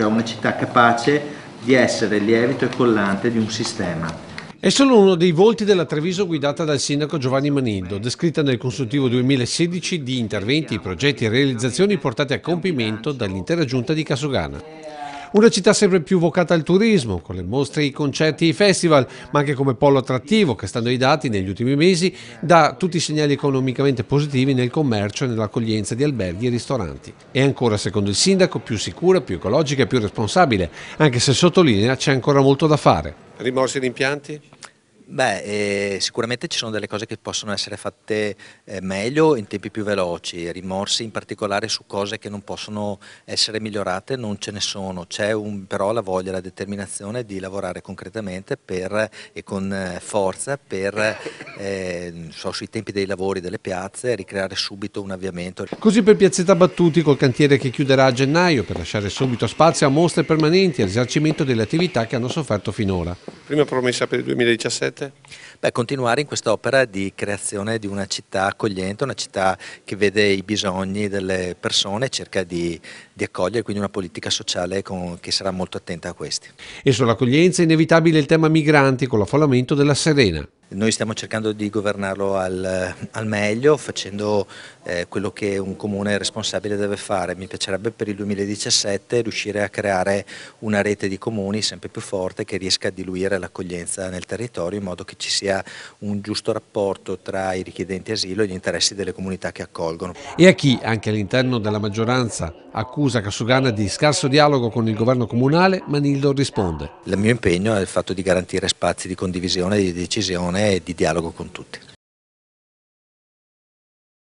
cioè una città capace di essere lievito e collante di un sistema. È solo uno dei volti della Treviso guidata dal sindaco Giovanni Manindo, descritta nel consultivo 2016 di interventi, progetti e realizzazioni portati a compimento dall'intera giunta di Casogana. Una città sempre più vocata al turismo, con le mostre, i concerti e i festival, ma anche come polo attrattivo che, stando ai dati, negli ultimi mesi dà tutti i segnali economicamente positivi nel commercio e nell'accoglienza di alberghi e ristoranti. È ancora, secondo il sindaco, più sicura, più ecologica e più responsabile, anche se sottolinea c'è ancora molto da fare. Rimorsi e rimpianti? Beh, eh, sicuramente ci sono delle cose che possono essere fatte eh, meglio in tempi più veloci, rimorsi in particolare su cose che non possono essere migliorate non ce ne sono, c'è però la voglia la determinazione di lavorare concretamente per, e con eh, forza per, eh, so, sui tempi dei lavori delle piazze, ricreare subito un avviamento. Così per Piazzetta Battuti col cantiere che chiuderà a gennaio per lasciare subito spazio a mostre permanenti e risarcimento delle attività che hanno sofferto finora. Prima promessa per il 2017 volete? Beh, continuare in quest'opera di creazione di una città accogliente, una città che vede i bisogni delle persone e cerca di, di, accogliere, quindi una politica sociale con, che sarà molto attenta a questi. E sull'accoglienza è inevitabile il tema migranti con l'affollamento della Serena. Noi stiamo cercando di governarlo al, al meglio facendo eh, quello che un comune responsabile deve fare. Mi piacerebbe per il 2017 riuscire a creare una rete di comuni sempre più forte che riesca a diluire l'accoglienza nel territorio in modo che ci sia un giusto rapporto tra i richiedenti asilo e gli interessi delle comunità che accolgono. E a chi, anche all'interno della maggioranza, accusa Casugana di scarso dialogo con il governo comunale, Manildo risponde. Il mio impegno è il fatto di garantire spazi di condivisione e di decisione me e di dialogo con tutti.